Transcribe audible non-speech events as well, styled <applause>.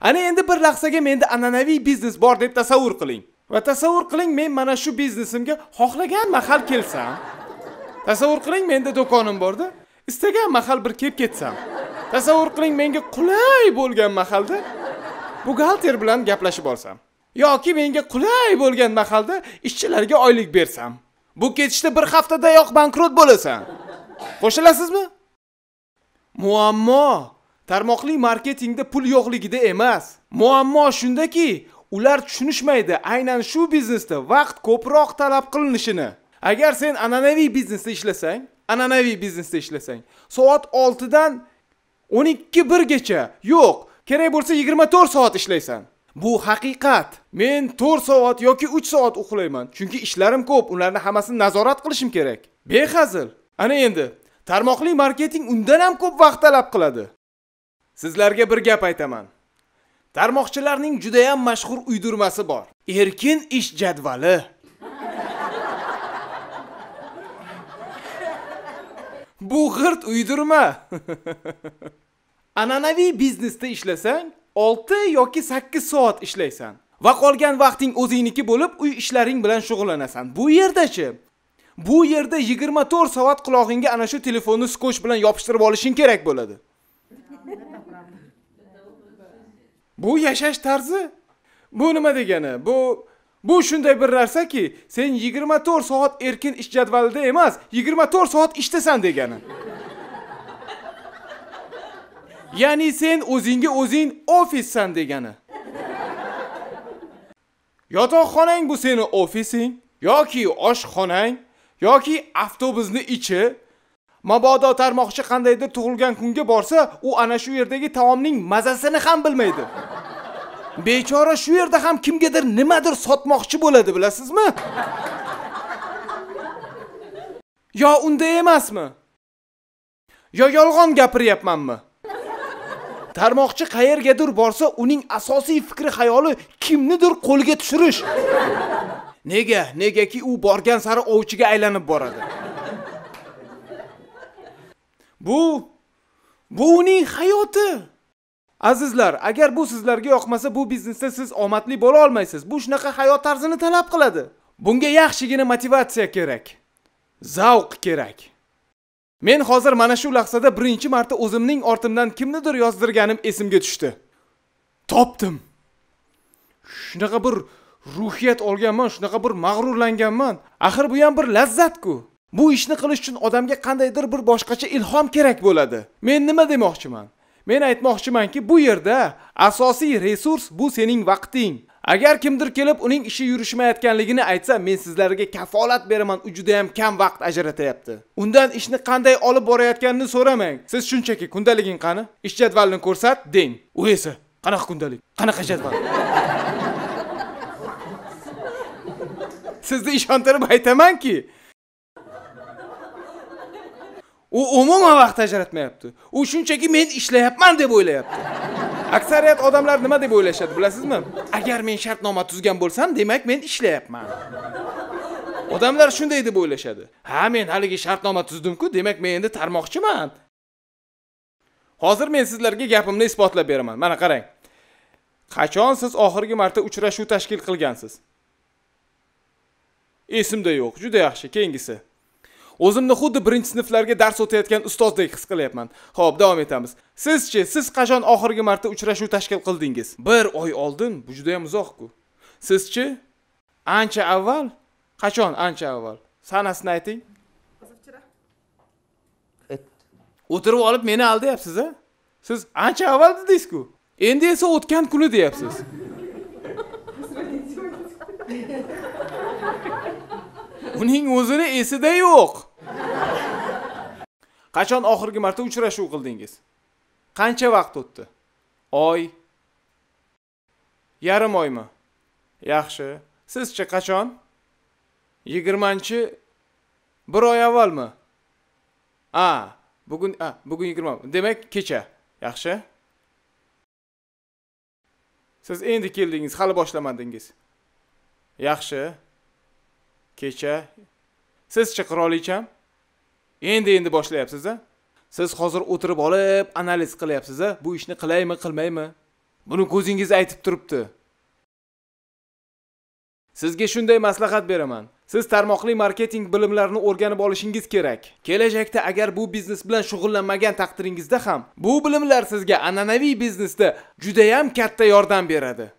ana endi bir lahzaga menda an'anaviy biznes bor deb tasavvur qiling va tasavvur qiling men mana shu biznesimga xohlagan mahal kelsam tasavvur qiling menda do'konim borda istagan mahal bir kelib ketsam tasavvur qiling menga qulay bo'lgan mahalda buxgalter bilan gaplashib olsam yoki menga qulay bo'lgan mahalda ishchilarga oylik bersam bu ketishda bir haftada yoq bankrot bo'lasan qo'shilasizmi muammo tarmoqli marketingda pul yo'qligida emas muammo shundaki ular tushunishmaydi aynan shu biznesda vaqt ko'proq talab qilinishini agar sen an'anaviy biznesda ishlasang an'anaviy biznesda ishlasang soat oltidan o'n ikki birgacha yo'q kerak bo'lsa yigirma to'rt soat ishlaysan bu haqiqat men to'rt soat yoki uch soat uxlayman chunki ishlarim ko'p ularni hammasini nazorat qilishim kerak behazil ana endi tarmoqli marketing undan ham ko'p vaqt talab qiladi sizlarga bir gap aytaman tarmoqchilarning judayam mashhur uydirmasi bor erkin ish jadvali bu g'irt uydirma <laughs> an'anaviy biznesda ishlasang 6 yoki 8 soat ishlaysan va qolgan vaqting o'zingniki bo'lib uy ishlaring bilan shug'ullanasan bu yerdachi bu yerda 24 soat qulog'ingga ana shu telefonni skoch bilan yopishtirib olishing kerak bo'ladi bu yashash tarzi bu nima degani bu bu shunday bir narsaki sen 24 soat erkin ish jadvalida emas 24 soat ishdasan degani ya'ni sen o'zingga o'zing ofissan degani yotoqxonang bu seni ofising yoki oshxonang yoki avtobusni ichi mabodo tarmoqchi qandaydir tug'ilgan kunga borsa u ana shu yerdagi taomning mazasini ham bilmaydi bechora shu yerda ham kimgadir nimadir sotmoqchi bo'ladi bilasizmi yo unday emasmi yo yolg'on gapiryapmanmi tarmoqchi qayergadir borsa uning asosiy fikri xayoli kimnidir qo'lga tushirish nega negaki u borgan sari ovchiga aylanib boradi bu bu uning hayoti azizlar agar bu sizlarga yoqmasa bu biznesda siz omadli bo'la olmaysiz bu shunaqa hayot tarzini talab qiladi bunga yaxshigina motivatsiya kerak zavq kerak men hozir mana shu lahzada birinchi marta o'zimning ortimdan kimnidir yozdirganim esimga tushdi topdim shunaqa bir ruhiyat olganman shunaqa bir mag'rurlanganman axir bu ham bir lazzat-ku. bu ishni qilish uchun odamga qandaydir bir boshqacha ilhom kerak bo'ladi men nima demoqchiman men aytmoqchimanki bu yerda asosiy resurs bu sening vaqting agar kimdir kelib uning ishi yurishmayotganligini aytsa men sizlarga kafolat beraman u juda yam kam vaqt ajratyapti undan ishni qanday olib borayotganini so'ramang siz shunchaki kundaliging qani ish jadvalini ko'rsat deng u esa qanaqa kundalik qanaqa jadval <laughs> sizni ishontirib aytamanki u umuman vaqt ajratmayapti u shunchaki men ishlayapman deb o'ylayapti aksariyat odamlar nima deb o'ylashadi bilasizmi agar men shartnoma tuzgan bo'lsam demak men ishlayapman odamlar shunday deb o'ylashadi ha men haligi shartnoma tuzdimku demak men endi tarmoqchiman hozir men sizlarga gapimni isbotlab beraman mana qarang qachon siz oxirgi marta uchrashuv tashkil qilgansiz esimda yo'q juda yaxshi keyingisi O'zimni xuddi 1-sinflarga dars o'tayotgan ustozdek his qilyapman. Xo'p, davom etamiz. Sizchi, siz qachon oxirgi marta uchrashuv tashkil qildingiz? 1 oy oldin, bu juda ham uzoq-ku. Sizchi? Ancha avval? Qachon ancha avval? Sanasini ayting. O'tirib olib meni aldayapsiz, a? Siz ancha avval dedingiz-ku. Endi esa o'tgan kuni deyapsiz. Uning o'zini esida yo'q. qachon oxirgi marta uchrashuv qildingiz qancha vaqt o'tdi oy yarim oymi yaxshi sizchi qachon yigirmanchi bir oy avvalmi a bugun a bugun yigirma demak kecha yaxshi siz endi keldingiz hali boshlamadingiz yaxshi kecha sizchi qirolicham endi endi boshlayapsiz a siz hozir o'tirib olib analiz qilyapsiz a bu ishni qilaymi qilmaymi buni ko'zingiz aytib turibdi sizga shunday maslahat beraman siz tarmoqli marketing bilimlarini o'rganib olishingiz kerak kelajakda agar bu biznes bilan shug'ullanmagan taqdiringizda ham bu bilimlar sizga an'anaviy biznesda judayam katta yordam beradi